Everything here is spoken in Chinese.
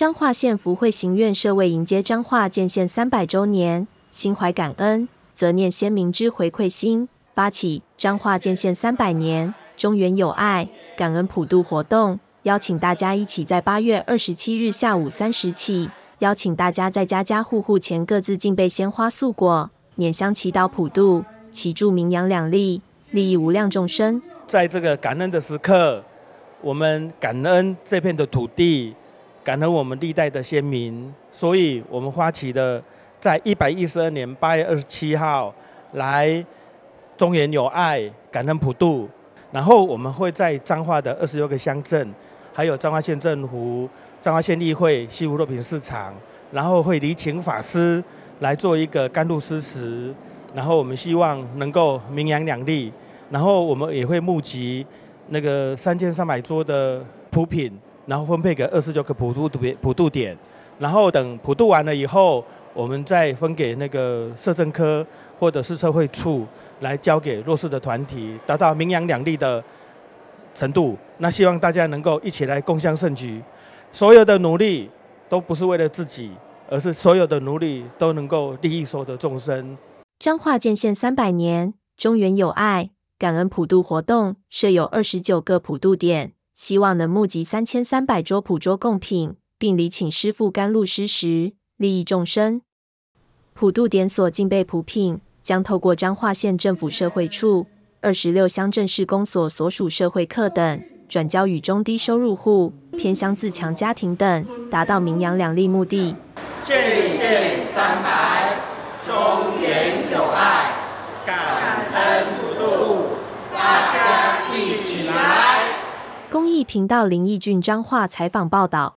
彰化县福惠行院社为迎接彰化建县三百周年，心怀感恩，则念先民之回馈心，发起彰化建县三百年中原有爱感恩普渡活动，邀请大家一起在八月二十七日下午三时起，邀请大家在家家户户前各自敬备鲜花素果，缅香祈祷普渡，祈祝名扬两利，利益无量众生。在这个感恩的时刻，我们感恩这片的土地。感恩我们历代的先民，所以我们发起的在一百一十二年八月二十七号来中原有爱感恩普渡，然后我们会在彰化的二十六个乡镇，还有彰化县政府、彰化县立会、西湖肉品市场，然后会礼请法师来做一个甘露施食，然后我们希望能够名扬两地，然后我们也会募集那个三千三百桌的普品。然后分配给二十九个普渡点，普渡点，然后等普渡完了以后，我们再分给那个社政科或者是社会处来交给弱势的团体，达到名扬两利的程度。那希望大家能够一起来共襄盛举，所有的努力都不是为了自己，而是所有的努力都能够利益所有的众生。彰化建县三百年，中原有爱，感恩普渡活动设有二十九个普渡点。希望能募集三千三百桌普桌贡品，并礼请师父甘露施食，利益众生。普渡点所敬备普品，将透过彰化县政府社会处、二十六乡镇市公所所属社会课等，转交予中低收入户、偏乡自强家庭等，达到名扬两利目的。公益频道林奕俊张化采访报道。